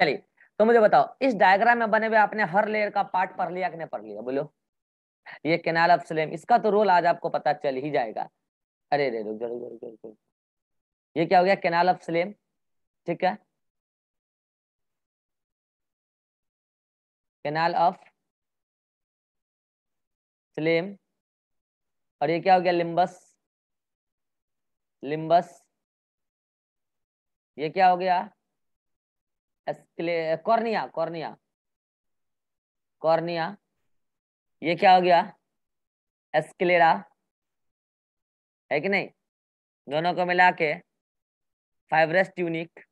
चलिए तो मुझे बताओ इस डायग्राम में बने हुए आपने हर लेयर का पार्ट पढ़ लिया कि नहीं पढ़ लिया बोलो ये केनाल ऑफ सलेम इसका तो रोल आज आपको पता चल ही जाएगा अरे अरे रुक जाओ रुक जाओ ये क्या हो गया केनाल ऑफ सलेम ठीक है केनाल ऑफ सलेम और ये क्या हो गया लिम्बस लिम्बस ये क्या हो गया कॉर्निया कॉर्निया कॉर्निया ये क्या हो गया एस्क्लेरा है कि नहीं दोनों को मिला के फाइब्रस ट्यूनिक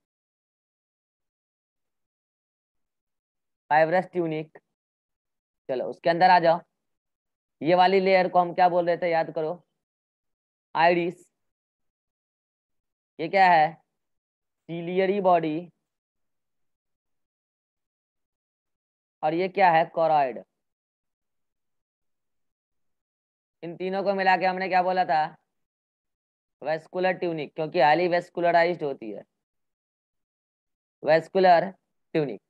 फाइब्रस ट्यूनिक चलो उसके अंदर आ जाओ ये वाली लेयर को हम क्या बोल रहे थे याद करो आइरिस ये क्या है सीलियरी बॉडी और ये क्या है कॉरॉइड इन तीनों को मिला के हमने क्या बोला था वेस्कुलर ट्यूनिक क्योंकि हाली वेस्कुलराइज होती है वेस्कुलर ट्यूनिक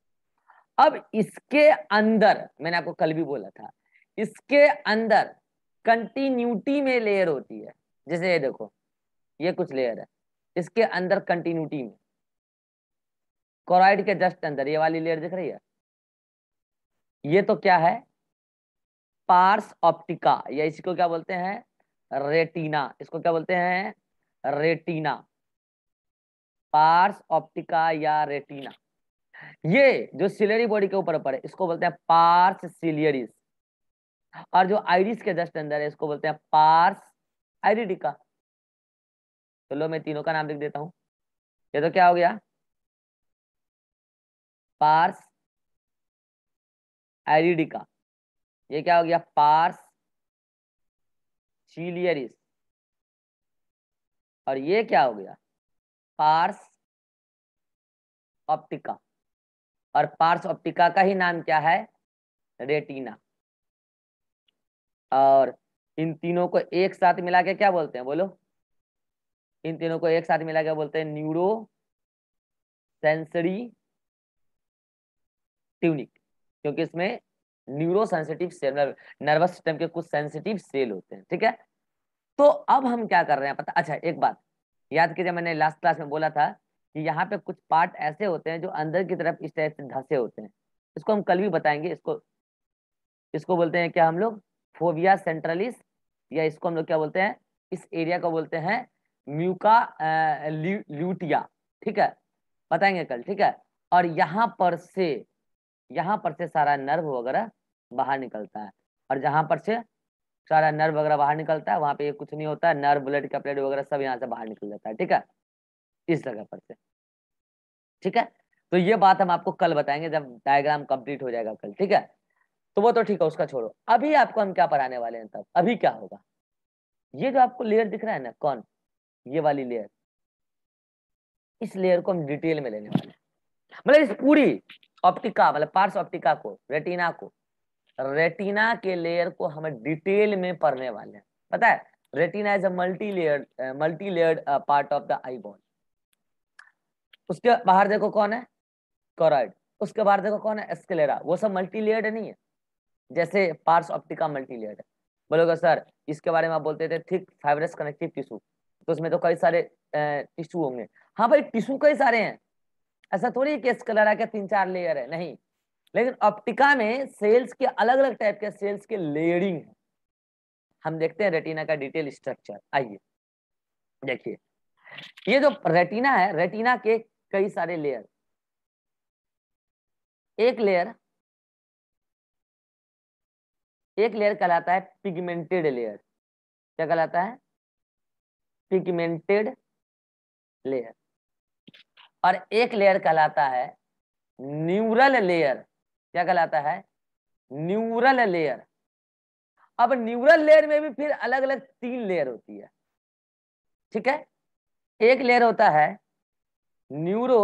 अब इसके अंदर मैंने आपको कल भी बोला था इसके अंदर कंटिन्यूटी में लेयर होती है जैसे ये देखो ये कुछ लेयर है इसके अंदर कंटिन्यूटी में कोराइड के जस्ट अंदर ये वाली लेयर दिख रही है ये तो क्या है पार्स ऑप्टिका या इसी को क्या बोलते हैं रेटिना इसको क्या बोलते हैं रेटिना पार्स ऑप्टिका या रेटिना ये जो सिलियरी बॉडी के ऊपर पड़े इसको बोलते हैं पार्स सिलियरिस और जो आइरिस के जस्ट अंदर है इसको बोलते हैं पार्स आइरिडिका चलो मैं तीनों का नाम लिख देता हूं ये तो क्या हो गया पार्स एरिडिका ये क्या हो गया पार्स चिलियरिस और ये क्या हो गया पार्स ऑप्टिका और पार्स ऑप्टिका का ही नाम क्या है रेटिना और इन तीनों को एक साथ मिला के क्या बोलते हैं बोलो इन तीनों को एक साथ मिला के बोलते हैं न्यूरो सेंसरी ट्यूनिक क्योंकि इसमें neuro sensitive cell nervous system के कुछ सेंसिटिव सेल होते हैं ठीक है तो अब हम क्या कर रहे हैं पता अच्छा एक बात याद कीजिए मैंने लास्ट क्लास में बोला था कि यहाँ पे कुछ पार्ट ऐसे होते हैं जो अंदर की तरफ इस तरह से धसे होते हैं इसको हम कल भी बताएंगे इसको इसको बोलते हैं क्या हम लोग फोबिया सेंट्रलिस या इसको हम लोग क्या बोलते हैं इस एरिया को बोलते हैं म्यूका ल्यूटिया ठीक है बताएंगे कल ठीक है और यहाँ पर से यहाँ पर से सारा नर्व वगैरह बाहर निकलता है और जहाँ पर से सारा नर्व वगैरह बाहर निकलता है वहाँ पे ये कुछ नहीं होता है नर्व ब्लड का प्लेट वगैरह सब यहाँ से बाहर निकल जाता है ठीक है इस जगह पर से ठीक है तो ये बात हम आपको कल बताएंगे जब डायग्राम कंप्लीट हो जाएगा कल ठीक है तो वो तो ठीक है उसका छोड़ो अभी आपको हम क्या पढ़ाने वाले हैं तब अभी क्या होगा ये जो आपको लेयर दिख रहा है ना कौन ये वाली लेयर इस लेयर को हम डिटेल में लेने वाले हैं मतलब इस पूरी ऑप्टिका मतलब पार्स ऑप्टिका को रेटिना को रेटिना के लेयर को हम डिटेल में पढ़ने वाले हैं पता है retina is a multi layer multi layer part of the eyeball उसके बाहर देखो कौन है कॉराइड उसके बाहर देखो कौन है एस्केलेरा वो सब मल्टी लेयर नहीं है जैसे पार्स ऑप्टिका मल्टी लेयर है बोलोगे सर इसके बारे में आप बोलते थे थिक फाइब्रस कनेक्टिव टिश्यू तो उसमें तो कई सारे टिश्यू uh, होंगे हाँ भाई टिश्यू कई सारे हैं ऐसा थोड़ी केस स्कलरा के तीन चार लेयर है नहीं लेकिन ऑप्टिका में सेल्स के अलग अलग टाइप के सेल्स के लेयरिंग है हम देखते हैं रेटिना का डिटेल स्ट्रक्चर आइए देखिए ये जो रेटिना है रेटिना के कई सारे लेयर एक लेयर एक लेयर कहलाता है पिगमेंटेड लेयर क्या कहलाता है पिगमेंटेड लेयर और एक लेयर कहलाता है न्यूरल लेयर क्या कहलाता है न्यूरल लेयर अब न्यूरल लेयर में भी फिर अलग अलग तीन लेयर होती है ठीक है एक लेयर होता है न्यूरो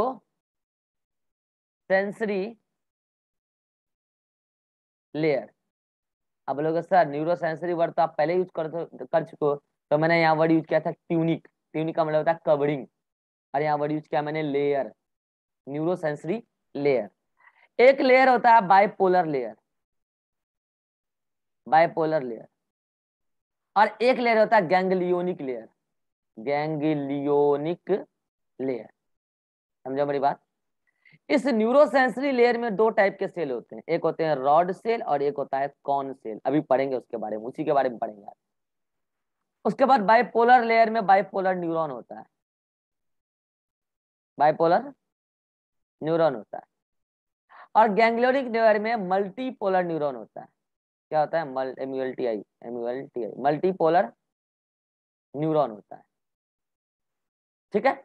सेंसरी लेयर अब लोग सर न्यूरो सेंसरी वर्ड तो आप पहले यूज कर कर चुके हो तो मैंने यहाँ वर्ड यूज किया था ट्यूनिक ट्यूनिक का मतलब होता है कवरिंग और यहाँ वर्ड यूज किया मैंने लेयर न्यूरोसेंसरी लेयर एक लेयर होता है बाइपोलर लेयर बाइपोलर लेयर और एक लेयर होता है गैंगलियोनिक लेयर गैंगलियोनिक लेयर समझो मेरी बात इस न्यूरोसेंसरी लेयर में दो टाइप के सेल होते हैं एक होते हैं रॉड सेल और एक होता है कॉन सेल अभी पढ़ेंगे उसके बारे में उसी के बारे में पढ़ेंगे उसके बाद बाइपोलर लेयर में बाइपोलर न्यूरॉन होता है बाइपोलर न्यूरॉन होता है और गैंग्लोरिक नेवर में मल्टीपोलर न्यूरॉन होता है क्या होता है मल M T I M T I multipolar neuron होता है ठीक है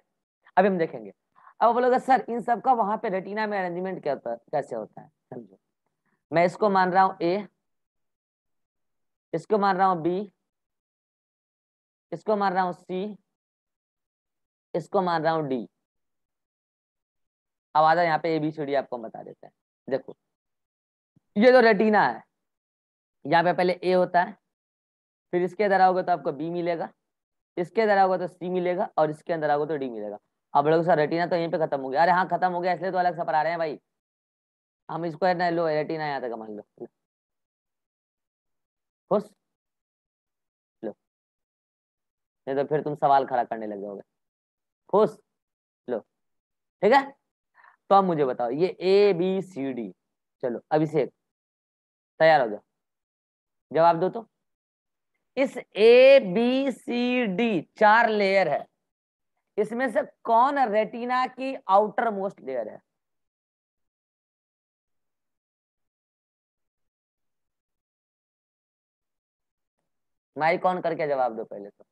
अभी हम देखेंगे अब बोलोगे सर इन सब का वहां पे रेटिना में अरेंजमेंट क्या होता है कैसे होता है समझो मैं इसको मान रहा हूँ ए इसको मान रहा हूं बी इसको मान रहा हूँ सी इसको मान रहा हूं डी अब आधा यहाँ पे ए बी सी आपको बता देता है देखो ये जो रेटिना है यहाँ पे पहले ए होता है फिर इसके अंदर आओगे तो आपको बी मिलेगा इसके अंदर आओगे तो सी मिलेगा और इसके अंदर आओगे तो डी मिलेगा अब लोग सर रेटिना तो यहीं पे खत्म हो गया अरे हाँ खत्म हो गया इसलिए तो अलग सफर आ रहे हैं भाई हम इसको है ना लो रेटिना यहाँ तक मान लो खुश लो नहीं तो फिर तुम सवाल खड़ा करने लगे हो खुश लो ठीक है तो आप मुझे बताओ ये ए बी सी डी चलो अभिषेक तैयार हो जाओ जवाब दो तो इस ए बी सी डी चार लेयर है इसमें से कौन रेटिना की आउटर मोस्ट लेयर है माइक ऑन करके जवाब दो पहले तो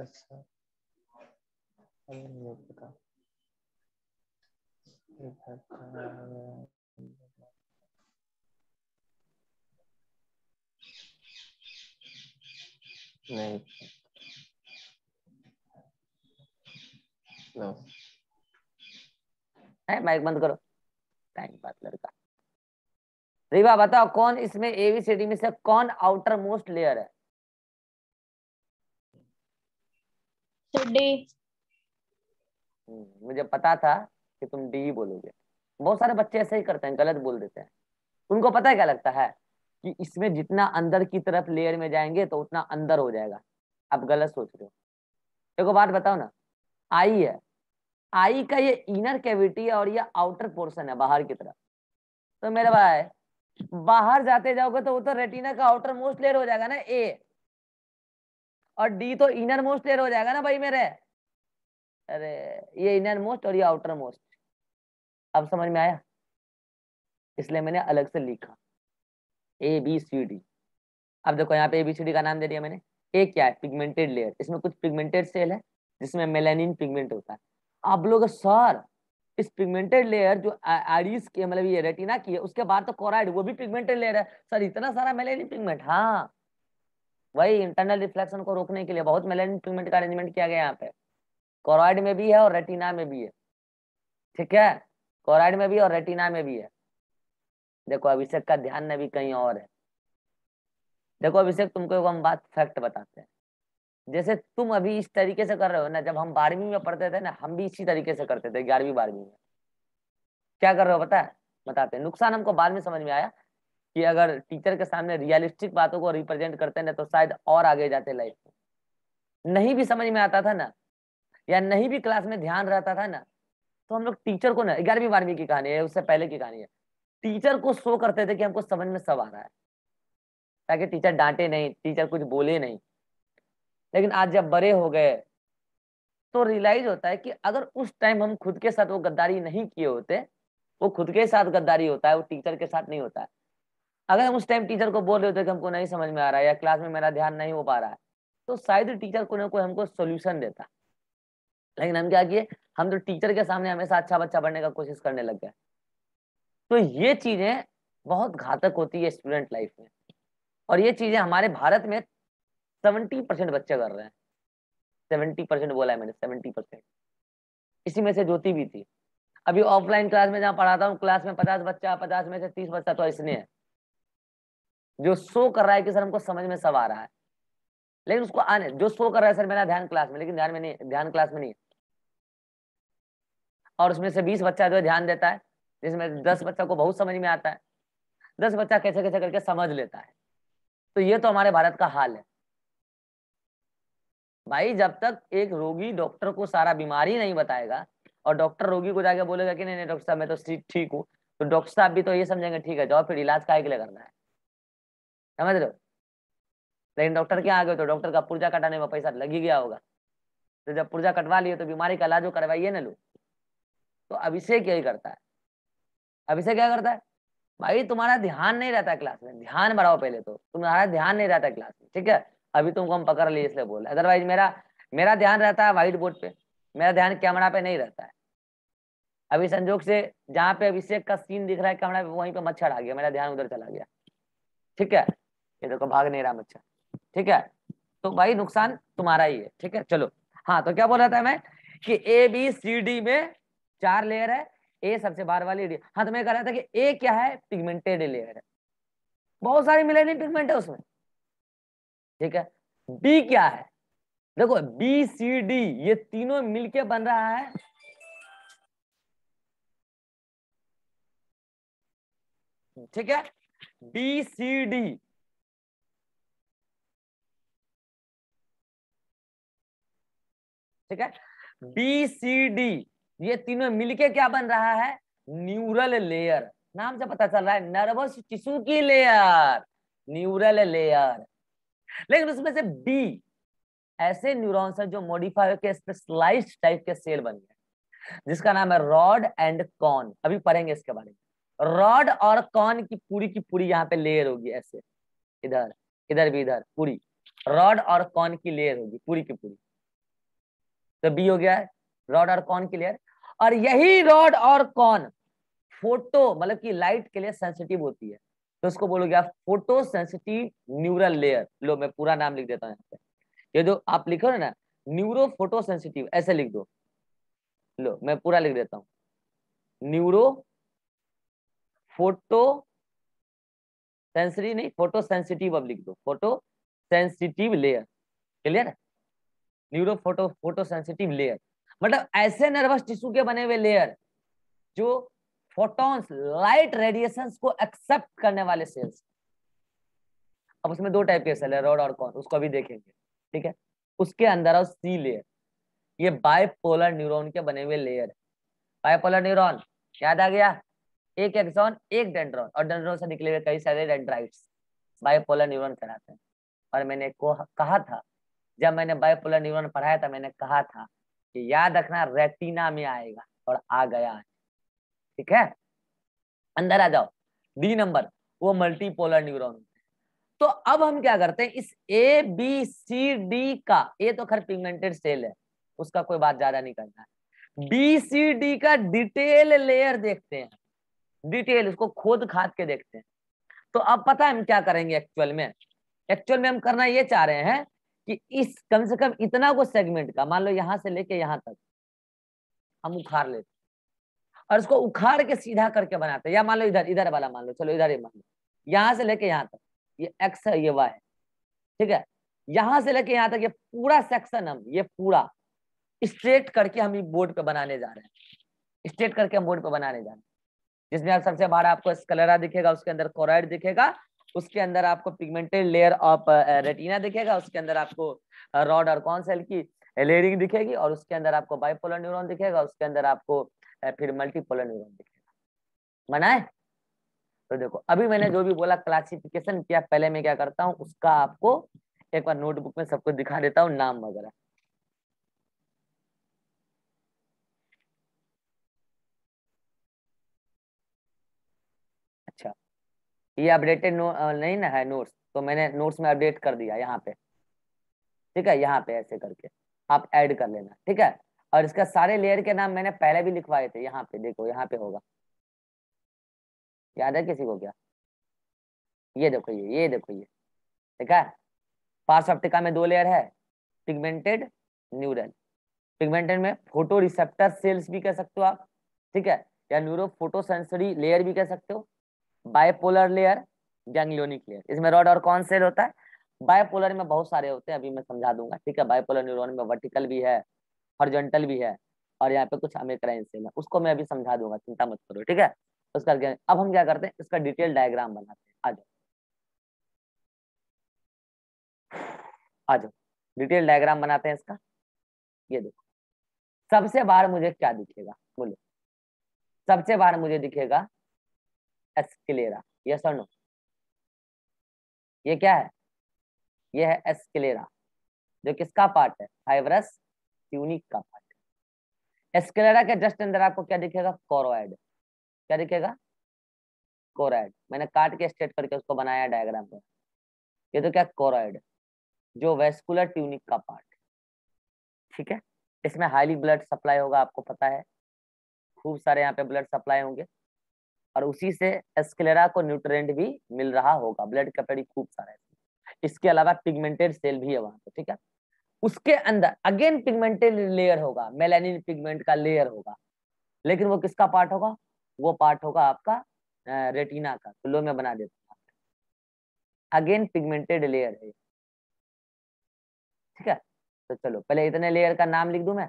ऐसा अच्छा। अभी नहीं पता तो नहीं नो माइक बंद करो टाइम बात लड़का रीवा बताओ कौन इसमें एवीसीडी में से कौन आउटर मोस्ट लेयर है हम्म, मुझे पता था कि तुम डी बोलोगे बहुत सारे बच्चे ऐसे ही करते हैं गलत बोल देते हैं उनको पता है क्या लगता है कि इसमें जितना अंदर की तरफ लेयर में जाएंगे तो उतना अंदर हो जाएगा आप गलत सोच रहे हो देखो बात बताओ ना आई है आई का ये इनर कैविटी है और ये आउटर पोर्शन है बाहर की तरफ तो मेरे भाई बाहर जाते जाओगे तो वो तो रेटिना का आउटर मोस्ट लेयर हो जाएगा ना ए और डी तो इनर मोस्ट लेयर हो जाएगा ना भाई मेरे अरे ये इनर मोस्ट और ये आउटर मोस्ट अब समझ में आया इसलिए मैंने अलग से लिखा ए बी सी डी अब देखो यहाँ पे ए बी सी डी का नाम दे दिया मैंने ए क्या है पिगमेंटेड लेयर इसमें कुछ पिगमेंटेड सेल है जिसमें मेलानिन पिगमेंट होता है आप लोग सर इस पिगमेंटेड लेयर जो आरिस के मतलब ये रेटिना की है उसके बाद तो कोराइड वो भी पिगमेंटेड लेयर है सर इतना सारा मेलानिन पिगमेंट हाँ वही इंटरनल रिफ्लेक्शन को रोकने के लिए बहुत मेलेनिन पिगमेंट का अरेंजमेंट किया गया यहाँ पे कोरोइड में भी है और रेटिना में भी है ठीक है कोरोइड में भी और रेटिना में भी है देखो अभिषेक का ध्यान न भी कहीं और है देखो अभिषेक तुमको एक हम बात फैक्ट बताते हैं जैसे तुम अभी इस तरीके से कर रहे हो ना जब हम बारहवीं में पढ़ते थे ना हम भी इसी तरीके से करते थे ग्यारहवीं बारहवीं में क्या कर रहे हो पता है बताते हैं नुकसान हमको बाद में समझ में आया कि अगर टीचर के सामने रियलिस्टिक बातों को रिप्रेजेंट करते ना तो शायद और आगे जाते लाइफ में नहीं भी समझ में आता था ना या नहीं भी क्लास में ध्यान रहता था ना तो हम लोग टीचर को ना ग्यारहवीं बारहवीं की कहानी है उससे पहले की कहानी है टीचर को शो करते थे कि हमको समझ में सब आ रहा है ताकि टीचर डांटे नहीं टीचर कुछ बोले नहीं लेकिन आज जब बड़े हो गए तो रियलाइज होता है कि अगर उस टाइम हम खुद के साथ वो गद्दारी नहीं किए होते वो खुद के साथ गद्दारी होता है वो टीचर के साथ नहीं होता है अगर हम उस टाइम टीचर को बोल रहे होते कि हमको नहीं समझ में आ रहा है या क्लास में मेरा ध्यान नहीं हो पा रहा है तो शायद टीचर को ना कोई हमको सोल्यूशन देता लेकिन हम क्या किए हम तो टीचर के सामने हमेशा अच्छा बच्चा बनने का कोशिश करने लग गए तो ये चीजें बहुत घातक होती है स्टूडेंट लाइफ में और ये चीजें हमारे भारत में सेवेंटी परसेंट बच्चे कर रहे हैं सेवेंटी परसेंट बोला है मैंने सेवेंटी परसेंट इसी में से ज्योति भी थी अभी ऑफलाइन क्लास में जहाँ पढ़ाता हूँ क्लास में पचास बच्चा पचास में से तीस बच्चा तो इसने है जो शो कर रहा है कि सर हमको समझ में सब आ रहा है लेकिन उसको आने जो शो कर रहा है सर मेरा ध्यान क्लास में लेकिन ध्यान में नहीं ध्यान क्लास में नहीं और उसमें से बीस बच्चा जो है ध्यान देता है जिसमें दस बच्चा को बहुत समझ में आता है दस बच्चा कैसे कैसे करके समझ लेता है तो ये तो हमारे भारत का हाल है भाई जब तक एक रोगी डॉक्टर को सारा बीमारी नहीं बताएगा और डॉक्टर रोगी को जाके बोलेगा कि नहीं नहीं डॉक्टर साहब मैं तो ठीक हूँ तो डॉक्टर साहब भी तो ये समझेंगे ठीक है जाओ फिर इलाज काय के लिए करना है समझ रहे हो लेकिन डॉक्टर क्या आ गए तो डॉक्टर का पुर्जा कटाने में पैसा लग ही गया होगा तो जब पुर्जा कटवा लिए तो बीमारी का इलाज करवाइए ना लो तो अभिषेक यही करता है अभिषेक क्या करता है भाई तुम्हारा ध्यान नहीं रहता क्लास में ध्यान बढ़ाओ पहले तो तुम्हारा ध्यान नहीं रहता क्लास में ठीक है अभी तुमको हम पकड़ लिए इसलिए बोल अदरवाइज मेरा मेरा ध्यान रहता है व्हाइट बोर्ड पे मेरा ध्यान कैमरा पे नहीं रहता है अभी संजोक से जहाँ पे अभिषेक का सीन दिख रहा है कैमरा पे वहीं पे मच्छर आ गया मेरा ध्यान उधर चला गया ठीक है ये देखो भाग नहीं रहा बच्चा ठीक है तो भाई नुकसान तुम्हारा ही है ठीक है चलो हाँ तो क्या बोल रहा था मैं कि ए बी सी डी में चार लेयर है ए सबसे बाहर वाली डी हाँ तो मैं कह रहा था कि ए क्या है पिगमेंटेड लेयर है बहुत सारे नहीं पिगमेंट है उसमें ठीक है बी क्या है देखो बी सी डी ये तीनों मिलके बन रहा है ठीक है बी सी डी ठीक है बी सी डी ये तीनों मिलके क्या बन रहा है न्यूरल लेयर नाम से पता चल रहा है नर्वस टिश्यू की लेयर न्यूरल लेयर लेकिन उसमें से बी ऐसे न्यूरॉन्स हैं जो मॉडिफाई के स्पेशलाइज्ड टाइप के सेल बन गए जिसका नाम है रॉड एंड कॉन अभी पढ़ेंगे इसके बारे में रॉड और कॉन की पूरी की पूरी यहाँ पे लेयर होगी ऐसे इधर इधर भी इधर पूरी रॉड और कॉन की लेयर होगी पूरी की पूरी तो बी हो गया रॉड और कॉन की लेयर और यही रॉड और कॉन फोटो मतलब कि लाइट के लिए सेंसिटिव होती है तो उसको बोलोगे आप फोटो सेंसिटिव न्यूरल लेयर लो मैं पूरा नाम लिख देता हूँ यहाँ पे ये जो आप लिखो ना न्यूरो फोटो सेंसिटिव ऐसे लिख दो लो मैं पूरा लिख देता हूँ न्यूरो फोटो सेंसरी नहीं फोटो सेंसिटिव अब लिख दो photo sensitive layer clear neuro photo photo sensitive layer मतलब ऐसे नर्वस टिश्यू के बने हुए लेयर जो फोटॉन्स लाइट रेडिएशन को एक्सेप्ट करने वाले सेल्स अब उसमें दो टाइप के सेल है रोड और कौन उसको अभी देखेंगे ठीक है उसके अंदर और सी लेयर ये बायपोलर न्यूरॉन के बने हुए लेयर है बायपोलर न्यूरॉन याद आ गया एक एक्सॉन एक डेंड्रॉन और डेंड्रॉन से निकले हुए कई सारे डेंड्राइट्स बायोपोलर न्यूरॉन कहलाते हैं और मैंने को कहा था जब मैंने बायोपोलर न्यूरॉन पढ़ाया था मैंने कहा था कि याद रखना रेटिना में आएगा और आ गया है ठीक है अंदर आ जाओ डी नंबर वो मल्टीपोलर न्यूरॉन तो अब हम क्या करते हैं इस ए बी सी डी का ए तो खैर पिगमेंटेड सेल है उसका कोई बात ज्यादा नहीं करना है बी सी डी का डिटेल लेयर देखते हैं डिटेल उसको खोद खाद के देखते हैं तो अब पता है हम क्या करेंगे एक्चुअल में एक्चुअल में हम करना ये चाह रहे हैं कि इस कम से कम इतना को सेगमेंट का मान लो यहां से लेके यहाँ तक हम उखाड़ लेते और इसको उखाड़ के सीधा करके बनाते या मान लो इधर इधर वाला मान लो चलो इधर ही मान लो यहां से लेके यहाँ तक ये एक्स है ये वाई है ठीक है यहां से लेके यहाँ तक ये पूरा सेक्शन हम ये पूरा स्ट्रेट करके हम बोर्ड पे बनाने जा रहे हैं स्ट्रेट करके हम बोर्ड पे बनाने जा रहे हैं जिसमें आप सबसे बाहर आपको स्कलरा दिखेगा उसके अंदर कोराइड दिखेगा उसके अंदर आपको पिगमेंटेड लेयर ऑफ रेटिना दिखेगा उसके अंदर आपको रॉड uh, और कौन सेल की लेयरिंग दिखेगी और उसके अंदर आपको बाइपोलर न्यूरॉन दिखेगा उसके अंदर आपको uh, फिर मल्टीपोलर न्यूरॉन दिखेगा बनाए तो देखो अभी मैंने जो भी बोला क्लासिफिकेशन किया पहले मैं क्या करता हूँ उसका आपको एक बार नोटबुक में सबको दिखा देता हूँ नाम वगैरह ये अपडेटेड नो, नहीं ना है नोट्स तो मैंने नोट्स में अपडेट कर दिया यहाँ पे ठीक है यहाँ पे ऐसे करके आप ऐड कर लेना ठीक है और इसका सारे लेयर के नाम मैंने पहले भी लिखवाए थे यहाँ पे देखो यहाँ पे होगा याद है किसी को क्या ये देखो ये ये देखो ये ठीक है पार्स ऑप्टिका में दो लेयर है पिगमेंटेड न्यूरल पिगमेंटेड में फोटो रिसेप्टर सेल्स भी कह सकते हो आप ठीक है या न्यूरो फोटोसेंसरी लेयर भी कह सकते हो बायपोलर लेयर गैंग्लियोनिक लेयर इसमें रॉड और कौन सेल होता है बायपोलर में बहुत सारे होते हैं अभी मैं समझा दूंगा ठीक है बायपोलर न्यूरोन में वर्टिकल भी है हॉरिजॉन्टल भी है और यहाँ पे कुछ अमेक्राइन सेल है उसको मैं अभी समझा दूंगा चिंता मत करो ठीक है उसका तो अब हम क्या करते हैं इसका डिटेल डायग्राम बनाते हैं आ जाओ आ जाओ डिटेल डायग्राम बनाते हैं इसका ये देखो सबसे बाहर मुझे क्या दिखेगा बोलो सबसे बाहर मुझे दिखेगा एस्केलेरा यस और नो ये क्या है ये है एस्केलेरा जो किसका पार्ट है फाइबरस ट्यूनिक का पार्ट एस्केलेरा के जस्ट अंदर आपको क्या दिखेगा कोरोइड क्या दिखेगा कोरोइड मैंने काट के स्ट्रेट करके उसको बनाया डायग्राम पर ये तो क्या कोरोइड जो वेस्कुलर ट्यूनिक का पार्ट ठीक है इसमें हाईली ब्लड सप्लाई होगा आपको पता है खूब सारे यहाँ पे ब्लड सप्लाई होंगे और उसी से एस्केलेरा को न्यूट्रेंट भी मिल रहा होगा ब्लड कैपेडी खूब सारे इसके अलावा पिगमेंटेड सेल भी है वहां पे ठीक है उसके अंदर अगेन पिगमेंटेड लेयर होगा मेलानिन पिगमेंट का लेयर होगा लेकिन वो किसका पार्ट होगा वो पार्ट होगा आपका रेटिना का तो लो में बना देता हूँ अगेन पिगमेंटेड लेयर है ठीक है तो चलो पहले इतने लेयर का नाम लिख दू मैं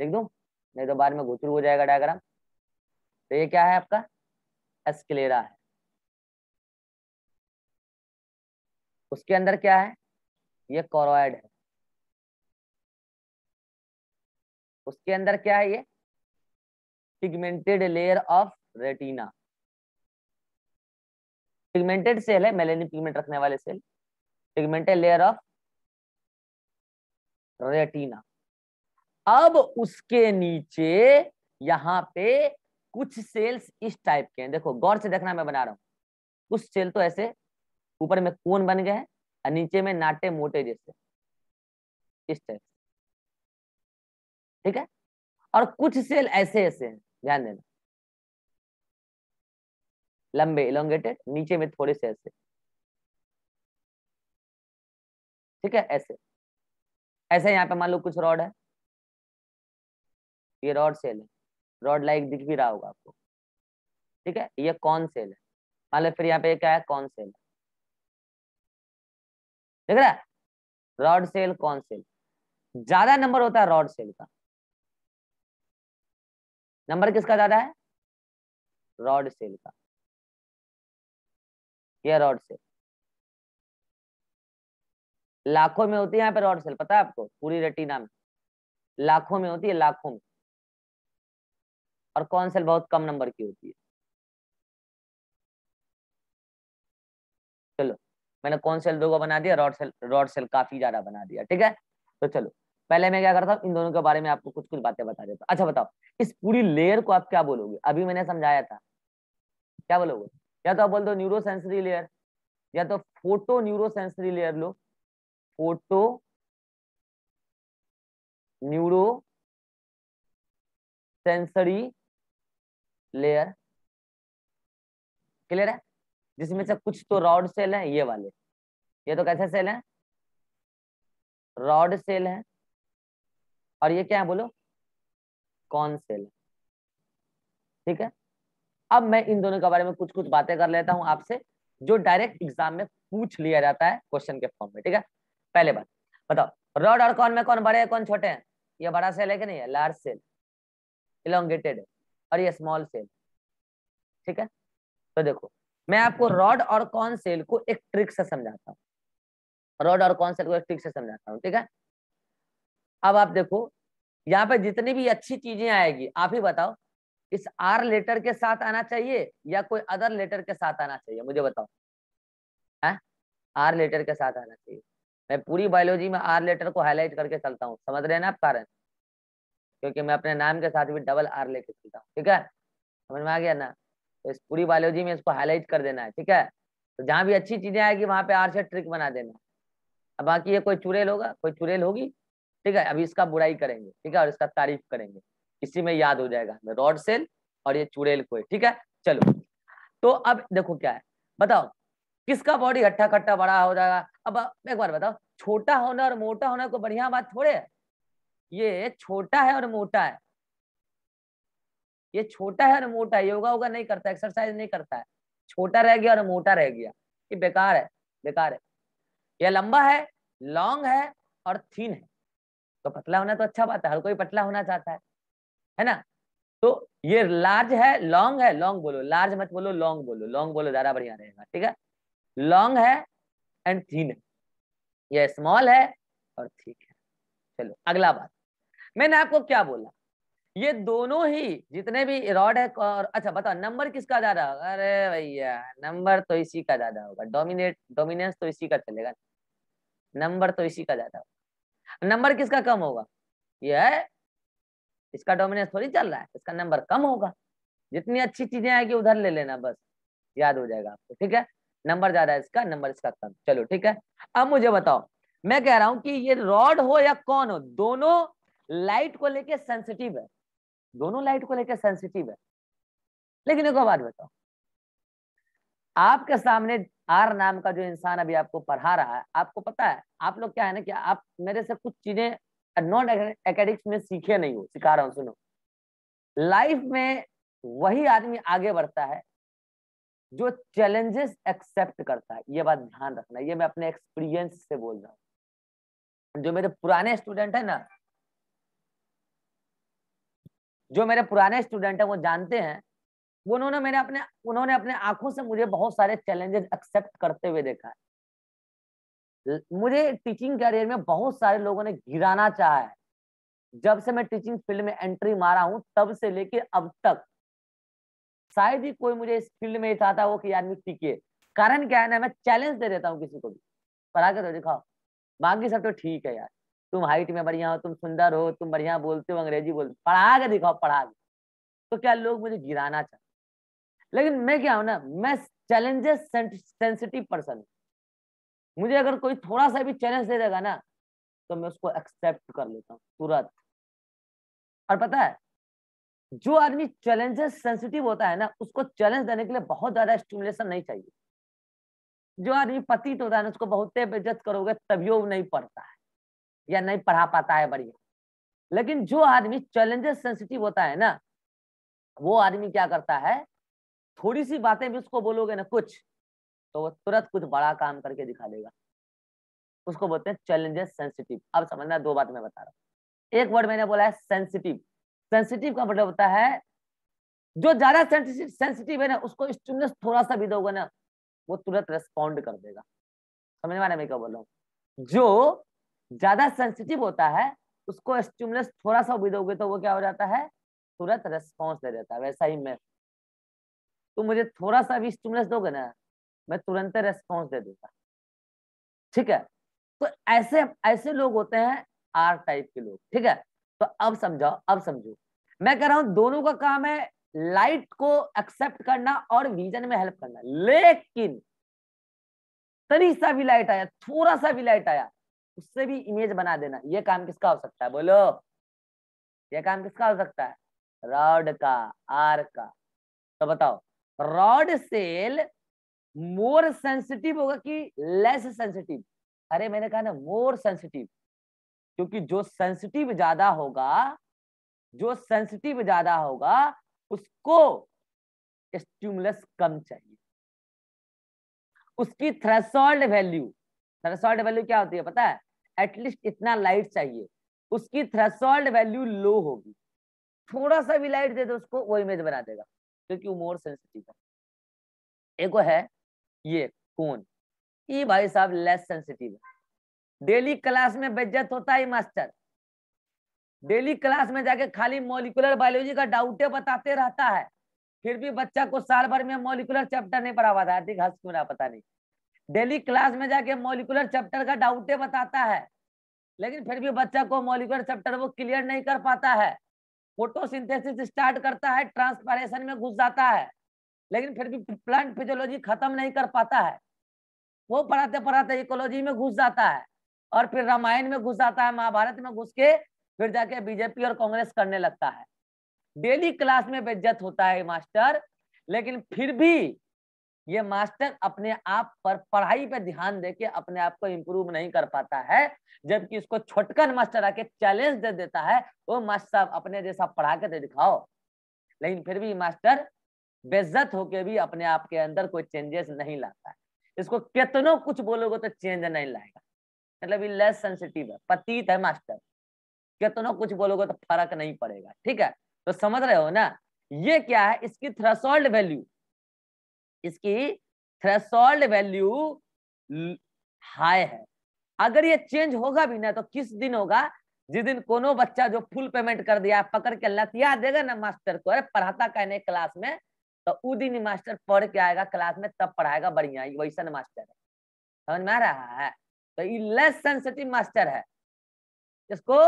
लिख दू नहीं तो बाद में घुसरू हो जाएगा डायग्राम तो ये क्या है आपका एस्केलेरा है उसके अंदर क्या है ये कॉरोइड है उसके अंदर क्या है ये pigmented layer of retina pigmented cell है मेलेनिन पिगमेंट रखने वाले cell pigmented layer of retina अब उसके नीचे यहां पे कुछ सेल्स इस टाइप के हैं देखो गौर से देखना मैं बना रहा हूँ कुछ सेल तो ऐसे ऊपर में कोन बन गए हैं और नीचे में नाटे मोटे जैसे इस टाइप ठीक है और कुछ सेल ऐसे ऐसे हैं ध्यान देना लंबे इलोंगेटेड नीचे में थोड़े से ऐसे ठीक है ऐसे ऐसे यहाँ पे मान लो कुछ रॉड है ये रॉड सेल है रॉड लाइक दिख भी रहा होगा आपको ठीक है ये कौन सेल है मान लो फिर यहाँ पे क्या है कौन सेल है देख रहा है रॉड सेल कौन सेल ज्यादा नंबर होता है रॉड सेल का नंबर किसका ज्यादा है रॉड सेल का ये रॉड सेल लाखों में होती है यहाँ पे रॉड सेल पता है आपको पूरी रेटिना में लाखों में होती है लाखों में और कौन सेल बहुत कम नंबर की होती है चलो मैंने कौन सेल दो को बना दिया रॉड सेल रॉड सेल काफी ज्यादा बना दिया ठीक है तो चलो पहले मैं क्या करता हूँ इन दोनों के बारे में आपको कुछ कुछ बातें बता देता हूँ अच्छा बताओ इस पूरी लेयर को आप क्या बोलोगे अभी मैंने समझाया था क्या बोलोगे या तो आप बोल दो न्यूरो सेंसरी लेयर या तो फोटो न्यूरो सेंसरी लेयर लो photo neuro sensory layer clear है जिसमें से कुछ तो रॉड सेल है ये वाले ये तो कैसे सेल है रॉड सेल है और ये क्या है बोलो कौन सेल है ठीक है अब मैं इन दोनों के बारे में कुछ कुछ बातें कर लेता हूं आपसे जो डायरेक्ट एग्जाम में पूछ लिया जाता है क्वेश्चन के फॉर्म में ठीक है पहले बात बताओ रॉड और कौन में कौन बड़े हैं कौन छोटे हैं ये बड़ा सेल है कि नहीं है लार्ज सेल इलांगेटेड है और ये स्मॉल सेल ठीक है तो देखो मैं आपको रॉड और कॉन सेल को एक ट्रिक से समझाता हूँ रॉड और कॉन सेल को एक ट्रिक से समझाता हूँ ठीक है अब आप देखो यहाँ पे जितनी भी अच्छी चीजें आएगी आप ही बताओ इस आर लेटर के साथ आना चाहिए या कोई अदर लेटर के साथ आना चाहिए मुझे बताओ है आर लेटर के साथ आना चाहिए मैं पूरी बायोलॉजी में आर लेटर को हाईलाइट करके चलता हूँ समझ रहे हैं ना आप कारण क्योंकि मैं अपने नाम के साथ भी डबल आर लेके चलता हूँ ठीक है समझ में आ गया ना तो इस पूरी बायोलॉजी में इसको हाईलाइट कर देना है ठीक है तो जहाँ भी अच्छी चीजें आएगी वहां पे आर से ट्रिक बना देना अब बाकी ये कोई चुरेल होगा कोई चुरेल होगी ठीक है अभी इसका बुराई करेंगे ठीक है और इसका तारीफ करेंगे इसी में याद हो जाएगा हमें रॉड सेल और ये चुरेल कोई ठीक है चलो तो अब देखो क्या है बताओ किसका बॉडी हट्टा खट्टा बड़ा हो जाएगा अब एक बार बताओ छोटा होना और मोटा होना को बढ़िया बात थोड़े है ये छोटा है और मोटा है ये छोटा है और मोटा है योगा वोगा नहीं करता एक्सरसाइज नहीं करता है छोटा रह गया और मोटा रह गया ये बेकार है बेकार है यह लंबा है लॉन्ग है और थीन है तो पतला होना तो अच्छा बात है हर कोई पतला होना चाहता है है ना तो ये लार्ज है लॉन्ग है लॉन्ग बोलो लार्ज मत बोलो लॉन्ग बोलो लॉन्ग बोलो ज्यादा बढ़िया रहेगा ठीक है लॉन्ग है एंड थीन है यह स्मॉल है और ठीक है चलो अगला बात मैंने आपको क्या बोला ये दोनों ही जितने भी रॉड है और अच्छा बताओ नंबर किसका ज्यादा होगा अरे भैया नंबर तो इसी का ज्यादा होगा डोमिनेट डोमिनेंस तो इसी का चलेगा नंबर तो इसी का ज्यादा होगा नंबर किसका कम होगा ये है इसका डोमिनेंस थोड़ी चल रहा है इसका नंबर कम होगा जितनी अच्छी चीजें आएगी उधर ले लेना बस याद हो जाएगा आपको ठीक है नंबर ज्यादा है इसका नंबर इसका कम चलो ठीक है अब मुझे बताओ मैं कह रहा हूं कि ये रॉड हो या कौन हो दोनों लाइट को लेके सेंसिटिव है दोनों लाइट को लेके सेंसिटिव है लेकिन एक बात बताओ आपके सामने आर नाम का जो इंसान अभी आपको पढ़ा रहा है आपको पता है आप लोग क्या है ना कि आप मेरे से कुछ चीजें नॉन एकेडमिक्स में सीखे नहीं हो सिखा रहा हूं सुनो लाइफ में वही आदमी आगे बढ़ता है जो चैलेंजेस एक्सेप्ट करता है ये बात ध्यान रखना ये मैं अपने एक्सपीरियंस से बोल रहा हूँ जो मेरे पुराने स्टूडेंट है ना जो मेरे पुराने स्टूडेंट हैं वो जानते हैं उन्होंने मेरे अपने उन्होंने अपने आंखों से मुझे बहुत सारे चैलेंजेस एक्सेप्ट करते हुए देखा है मुझे टीचिंग करियर में बहुत सारे लोगों ने गिराना चाहा है जब से मैं टीचिंग फील्ड में एंट्री मारा हूं तब से लेके अब तक शायद ही कोई मुझे इस फील्ड में चाहता हो कि यार टीके कारण क्या है ना मैं चैलेंज दे देता हूँ किसी को भी पढ़ा कर तो दिखाओ बाकी सब तो ठीक है यार तुम हाइट में बढ़िया हो तुम सुंदर हो तुम बढ़िया बोलते हो अंग्रेजी बोलते हो पढ़ा के दिखाओ पढ़ा के तो क्या लोग मुझे गिराना चाहते लेकिन मैं क्या हूं ना मैं चैलेंजेस सेंसिटिव पर्सन मुझे अगर कोई थोड़ा सा भी चैलेंज दे देगा ना तो मैं उसको एक्सेप्ट कर लेता हूँ तुरंत और पता है जो आदमी चैलेंजेस सेंसिटिव होता है ना उसको चैलेंज देने के लिए बहुत ज्यादा स्टिमुलेशन नहीं चाहिए जो आदमी पतित होता है ना उसको बहुत बेजत करोगे तभी वो नहीं पढ़ता है या नहीं पढ़ा पाता है बढ़िया लेकिन जो आदमी चैलेंजेस सेंसिटिव होता है ना वो आदमी क्या करता है थोड़ी सी बातें भी उसको बोलोगे ना कुछ तो वो तुरंत कुछ बड़ा काम करके दिखा देगा उसको बोलते हैं चैलेंजेस सेंसिटिव अब समझना दो बात मैं बता रहा हूँ एक वर्ड मैंने बोला है सेंसिटिव सेंसिटिव का मतलब होता है जो ज्यादा सेंसिटिव है ना उसको स्टिमुलस थोड़ा सा भी दोगे ना वो तुरंत रेस्पॉन्ड कर देगा समझ में आ रहा मैं क्या बोल रहा हूँ जो ज्यादा सेंसिटिव होता है उसको स्टिमुलस थोड़ा सा भी दोगे तो वो क्या हो जाता है तुरंत रेस्पॉन्स दे देता है वैसा ही मैं तुम तो मुझे थोड़ा सा भी स्टिमुलस दोगे ना मैं तुरंत रेस्पॉन्स दे देता ठीक है तो ऐसे ऐसे लोग होते हैं आर टाइप के लोग ठीक है तो अब समझाओ अब समझो मैं कह रहा हूं दोनों का काम है लाइट को एक्सेप्ट करना और विजन में हेल्प करना लेकिन तरी सा भी लाइट आया थोड़ा सा भी लाइट आया उससे भी इमेज बना देना यह काम किसका हो सकता है बोलो यह काम किसका हो सकता है रॉड का आर का तो बताओ रॉड सेल मोर सेंसिटिव होगा कि लेस सेंसिटिव अरे मैंने कहा ना मोर सेंसिटिव क्योंकि जो सेंसिटिव ज्यादा होगा जो सेंसिटिव ज्यादा होगा उसको स्टिमुलस कम चाहिए उसकी थ्रेसोल्ड वैल्यू थ्रेसोल्ड वैल्यू क्या होती है पता है एटलीस्ट इतना लाइट चाहिए उसकी थ्रेसोल्ड वैल्यू लो होगी थोड़ा सा भी लाइट दे दो उसको वो इमेज बना देगा क्योंकि वो मोर सेंसिटिव है एक वो है ये कौन ये भाई साहब लेस सेंसिटिव है डेली क्लास में बेज्जत होता है मास्टर डेली क्लास में जाके खाली मोलिकुलर बायोलॉजी का डाउट बताते रहता है फिर भी बच्चा को साल भर में मोलिकुलर चैप्टर नहीं पढ़ा हुआ था हार्दिक हंस क्यों ना पता नहीं डेली क्लास में जाके मोलिकुलर चैप्टर का डाउटे बताता है लेकिन फिर भी बच्चा को मोलिकुलर चैप्टर वो क्लियर नहीं कर पाता है फोटोसिंथेसिस स्टार्ट करता है ट्रांसपारेशन में घुस जाता है लेकिन फिर भी प्लांट फिजियोलॉजी खत्म नहीं कर पाता है वो पढ़ाते पढ़ाते इकोलॉजी में घुस जाता है और फिर रामायण में घुस जाता है महाभारत में घुस के फिर जाके बीजेपी और कांग्रेस करने लगता है डेली क्लास में बेज्जत होता है मास्टर लेकिन फिर भी ये मास्टर अपने आप पर पढ़ाई पे ध्यान देके अपने आप को इम्प्रूव नहीं कर पाता है जबकि उसको छोटकन मास्टर आके चैलेंज दे देता है वो मास्टर साहब अपने जैसा पढ़ा के दे तो दिखाओ लेकिन फिर भी मास्टर बेजत होके भी अपने आप के अंदर कोई चेंजेस नहीं लाता है इसको कितनों कुछ बोलोगे तो चेंज नहीं लाएगा मतलब ये लेस सेंसिटिव है पतीत है मास्टर कितनों कुछ बोलोगे तो फर्क नहीं पड़ेगा ठीक है तो समझ रहे हो ना ये क्या है इसकी थ्रेसोल्ड वैल्यू इसकी थ्रेसोल्ड वैल्यू हाई है अगर ये चेंज होगा भी ना तो किस दिन होगा जिस दिन कोनो बच्चा जो फुल पेमेंट कर दिया पकड़ के लतिया देगा ना मास्टर को अरे पढ़ाता कहने क्लास में तो उस दिन मास्टर पढ़ के आएगा क्लास में तब पढ़ाएगा बढ़िया वैसा ना मास्टर है समझ में आ रहा है तो ये लेस सेंसिटिव मास्टर है इसको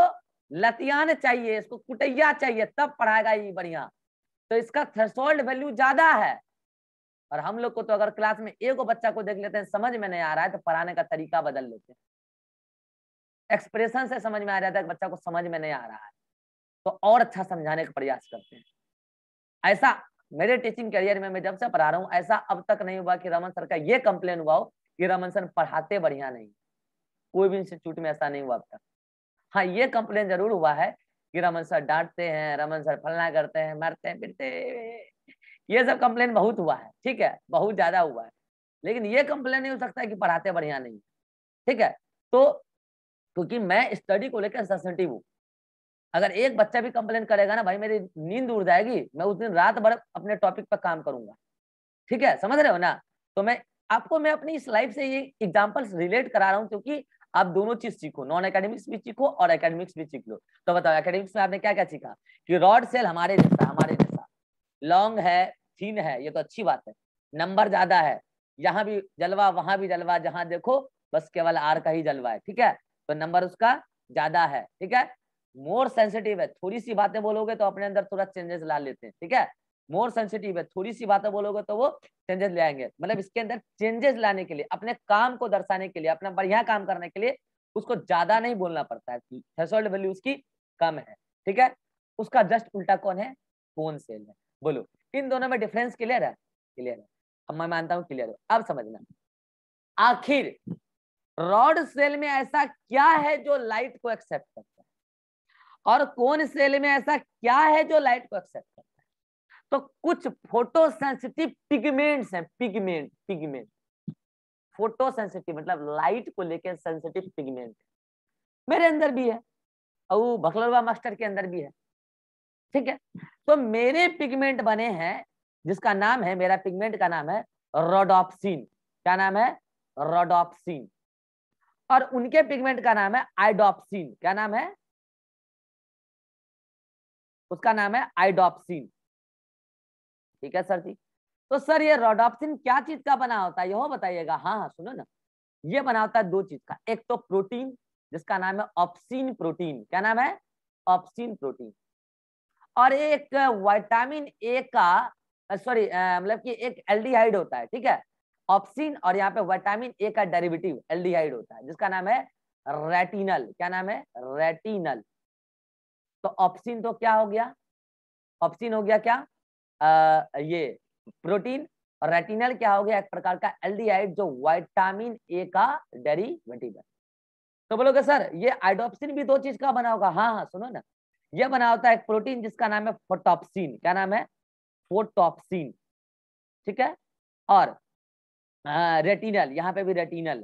लतियान चाहिए इसको कुटैया चाहिए तब पढ़ाएगा ये बढ़िया तो इसका थ्रेसोल्ड वैल्यू ज्यादा है और हम लोग को तो अगर क्लास में एक बच्चा को देख लेते हैं समझ में नहीं आ रहा है तो पढ़ाने का तरीका बदल लेते हैं एक्सप्रेशन से समझ में आ जाता है बच्चा को समझ में नहीं आ रहा है तो और अच्छा समझाने का प्रयास करते हैं ऐसा मेरे टीचिंग करियर में मैं जब से पढ़ा रहा हूँ ऐसा अब तक नहीं हुआ कि रमन सर का ये कंप्लेन हुआ हो कि रमन सर पढ़ाते बढ़िया नहीं कोई भी इंस्टीट्यूट में ऐसा नहीं हुआ अब तक हाँ ये कंप्लेन जरूर हुआ है कि रमन सर डांटते हैं रमन सर फलना करते हैं मारते हैं पीटते ये सब कंप्लेन बहुत हुआ है ठीक है बहुत ज्यादा हुआ है लेकिन ये कंप्लेन नहीं हो सकता है कि पढ़ाते बढ़िया नहीं ठीक है तो क्योंकि मैं स्टडी को लेकर सेंसिटिव हूँ अगर एक बच्चा भी कंप्लेन करेगा ना भाई मेरी नींद उड़ जाएगी मैं उस दिन रात भर अपने टॉपिक पर काम करूंगा ठीक है समझ रहे हो ना तो मैं आपको मैं अपनी इस लाइफ से ये एग्जाम्पल्स रिलेट करा रहा हूँ क्योंकि आप दोनों चीज सीखो नॉन एकेडमिक्स भी सीखो और एकेडमिक्स भी सीख लो तो बताओ एकेडमिक्स में आपने क्या क्या सीखा कि रॉड सेल हमारे जैसा हमारे जैसा लॉन्ग है छीन है ये तो अच्छी बात है नंबर ज्यादा है यहाँ भी जलवा वहां भी जलवा जहां देखो बस केवल आर का ही जलवा है ठीक है तो नंबर उसका ज्यादा है ठीक है मोर सेंसिटिव है थोड़ी सी बातें बोलोगे तो अपने अंदर थोड़ा चेंजेस ला लेते हैं ठीक है मोर सेंसिटिव है थोड़ी सी बातें बोलोगे तो वो चेंजेस ले आएंगे मतलब इसके अंदर चेंजेस लाने के लिए अपने काम को दर्शाने के लिए अपना बढ़िया काम करने के लिए उसको ज्यादा नहीं बोलना पड़ता है थ्रेशोल्ड वैल्यू उसकी कम है ठीक है उसका जस्ट उल्टा कौन है फोन सेल है बोलो इन दोनों में डिफरेंस क्लियर है क्लियर है अब मैं मानता हूं क्लियर हो अब समझना आखिर रॉड सेल में ऐसा क्या है जो लाइट को एक्सेप्ट करता है और कौन सेल में ऐसा क्या है जो लाइट को एक्सेप्ट करता है तो कुछ फोटो सेंसिटिव पिगमेंट्स हैं पिगमेंट पिगमेंट फोटो सेंसिटिव मतलब लाइट को लेकर सेंसिटिव पिगमेंट मेरे अंदर भी है और भखलरवा मास्टर के अंदर भी है ठीक है तो मेरे पिगमेंट बने हैं जिसका नाम है मेरा पिगमेंट का नाम है रोडॉप्सिन क्या नाम है रोडॉप्सिन और उनके पिगमेंट का नाम है आइडोप्सिन क्या नाम है उसका नाम है आइडॉप्सिन ठीक है सर जी तो सर ये रोडॉप्सिन क्या चीज का बना होता है यह बताइएगा हाँ हाँ सुनो ना ये बना होता है दो चीज का एक तो प्रोटीन जिसका नाम है ऑप्सिन प्रोटीन क्या नाम है ऑप्सिन प्रोटीन और एक विटामिन ए का सॉरी मतलब कि एक एल्डिहाइड होता है ठीक है ऑप्सिन और यहाँ पे विटामिन ए का डेरिवेटिव एल्डिहाइड होता है जिसका नाम है रेटिनल क्या नाम है रेटिनल तो ऑप्सिन तो क्या हो गया ऑप्सिन हो गया क्या आ, ये प्रोटीन और रेटिनल क्या हो गया एक प्रकार का एल्डिहाइड जो विटामिन ए का डेरिवेटिव है तो बोलोगे सर ये आइडोप्सिन भी दो चीज का बना होगा हाँ हाँ सुनो ना यह बना होता है एक प्रोटीन जिसका नाम है फोटॉप्सिन क्या नाम है फोटॉप्सिन ठीक है और रेटिनल यहाँ पे भी रेटिनल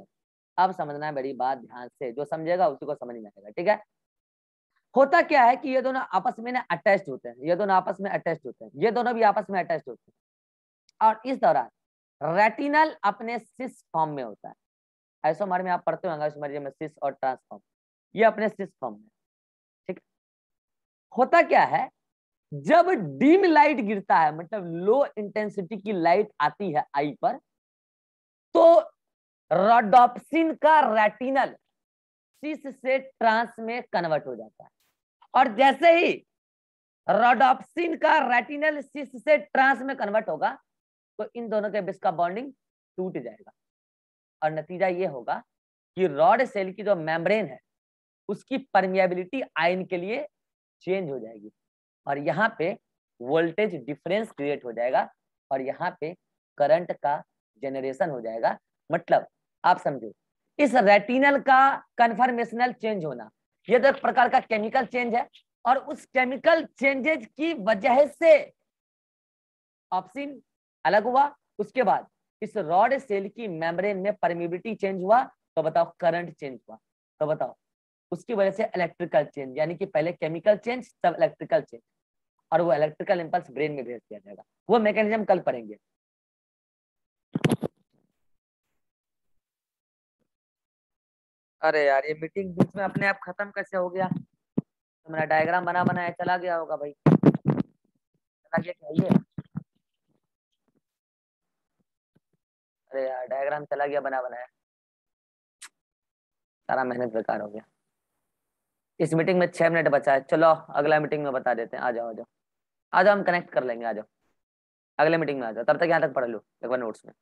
अब समझना है बड़ी बात ध्यान से जो समझेगा उसी को समझ में आएगा ठीक है होता क्या है कि ये दोनों आपस में ना अटैच होते हैं ये दोनों आपस में अटैच होते हैं ये दोनों भी आपस में अटैच होते हैं और इस दौरान रेटिनल अपने सिस फॉर्म में होता है ऐसोमर में आप पढ़ते होंगे में सिस और ट्रांसफॉर्म ये अपने सिस फॉर्म में होता क्या है जब डीम लाइट गिरता है मतलब लो इंटेंसिटी की लाइट आती है आई पर तो रोडोप्सिन का रेटिनल सिस से ट्रांस में कन्वर्ट हो जाता है और जैसे ही रोडोप्सिन का रेटिनल सिस से ट्रांस में कन्वर्ट होगा तो इन दोनों के बीच का बॉन्डिंग टूट जाएगा और नतीजा यह होगा कि रॉड सेल की जो मेम्ब्रेन है उसकी परमियाबिलिटी आयन के लिए चेंज हो जाएगी और यहाँ पे वोल्टेज डिफरेंस क्रिएट हो जाएगा और यहाँ पे करंट का जनरेशन हो जाएगा मतलब आप समझो इस रेटिनल का कन्फर्मेशनल चेंज होना ये तो एक प्रकार का केमिकल चेंज है और उस केमिकल चेंजेज की वजह से ऑप्शन अलग हुआ उसके बाद इस रॉड सेल की मेम्ब्रेन में परमिबिलिटी चेंज हुआ तो बताओ करंट चेंज हुआ तो बताओ उसकी वजह से इलेक्ट्रिकल चेंज यानी कि पहले केमिकल चेंज तब इलेक्ट्रिकल चेंज और वो इलेक्ट्रिकल इंपल्स ब्रेन में भेज दिया जाएगा वो मैकेनिज्म कल पढ़ेंगे अरे यार ये मीटिंग बीच में अपने आप खत्म कैसे हो गया तो डायग्राम बना बनाया चला गया होगा भाई चला गया ये अरे यार डायग्राम चला गया बना बनाया सारा मेहनत बेकार हो गया इस मीटिंग में छह मिनट बचा है चलो अगला मीटिंग में बता देते हैं आ जाओ आ जाओ आ जाओ हम कनेक्ट कर लेंगे आ जाओ अगले मीटिंग में आ जाओ तब तक यहाँ तक पढ़ लो एक बार नोट्स में